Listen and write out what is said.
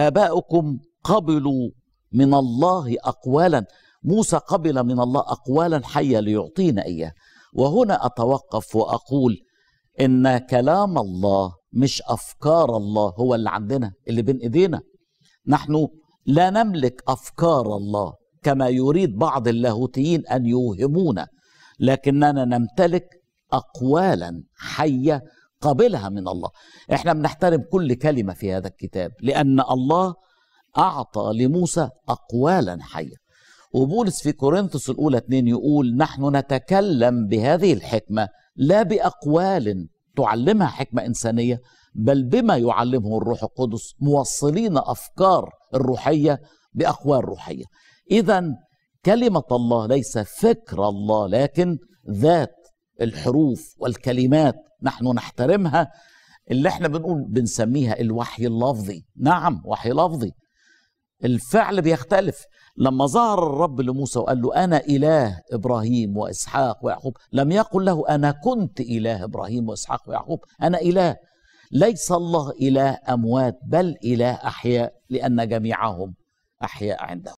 آباؤكم قبلوا من الله أقوالا موسى قبل من الله أقوالا حية ليعطينا إياه وهنا أتوقف وأقول إن كلام الله مش أفكار الله هو اللي عندنا اللي بين إيدينا نحن لا نملك أفكار الله كما يريد بعض اللاهوتيين أن يوهمونا لكننا نمتلك أقوالا حية قابلها من الله احنا بنحترم كل كلمة في هذا الكتاب لأن الله أعطى لموسى أقوالا حية وبولس في كورنثوس الأولى 2 يقول نحن نتكلم بهذه الحكمة لا بأقوال تعلمها حكمة إنسانية بل بما يعلمه الروح القدس موصلين أفكار الروحية بأقوال روحية إذا كلمة الله ليس فكر الله لكن ذات الحروف والكلمات نحن نحترمها اللي احنا بنقول بنسميها الوحي اللفظي نعم وحي لفظي الفعل بيختلف لما ظهر الرب لموسى وقال له انا اله ابراهيم واسحاق ويعقوب لم يقل له انا كنت اله ابراهيم واسحاق ويعقوب انا اله ليس الله اله اموات بل اله احياء لان جميعهم احياء عنده